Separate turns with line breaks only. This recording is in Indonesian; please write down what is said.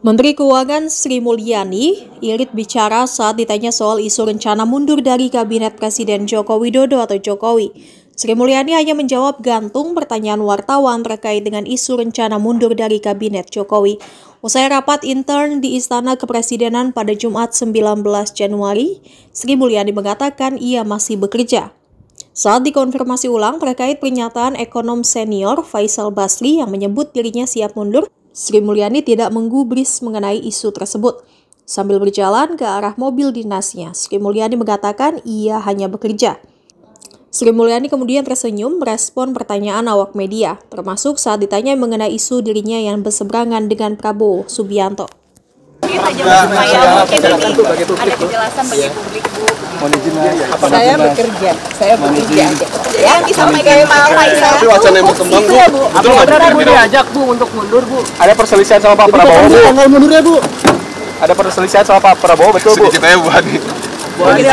Menteri Keuangan Sri Mulyani irit bicara saat ditanya soal isu rencana mundur dari Kabinet Presiden Joko Widodo atau Jokowi. Sri Mulyani hanya menjawab gantung pertanyaan wartawan terkait dengan isu rencana mundur dari Kabinet Jokowi. Usai rapat intern di Istana Kepresidenan pada Jumat 19 Januari, Sri Mulyani mengatakan ia masih bekerja. Saat dikonfirmasi ulang terkait pernyataan ekonom senior Faisal Basri yang menyebut dirinya siap mundur, Sri Mulyani tidak menggubris mengenai isu tersebut. Sambil berjalan ke arah mobil dinasnya, Sri Mulyani mengatakan ia hanya bekerja. Sri Mulyani kemudian tersenyum merespon pertanyaan awak media, termasuk saat ditanya mengenai isu dirinya yang berseberangan dengan Prabowo Subianto sedikit aja Bu, mungkin ada kejelasan bagi publik
Bu. Mohon izin ya. Saya bekerja, saya bekerja aja. Ya, disampaikan Pak saya. Tapi wacana yang berkembang ya, Bu. Betul nggak Bu diajak Bu untuk mundur Bu? Ada perselisihan sama Pak Prabowo Bu. Tanggal
mundurnya Bu. Ada perselisihan sama Pak Prabowo betul Bu. Sedikit aja Bu Adi.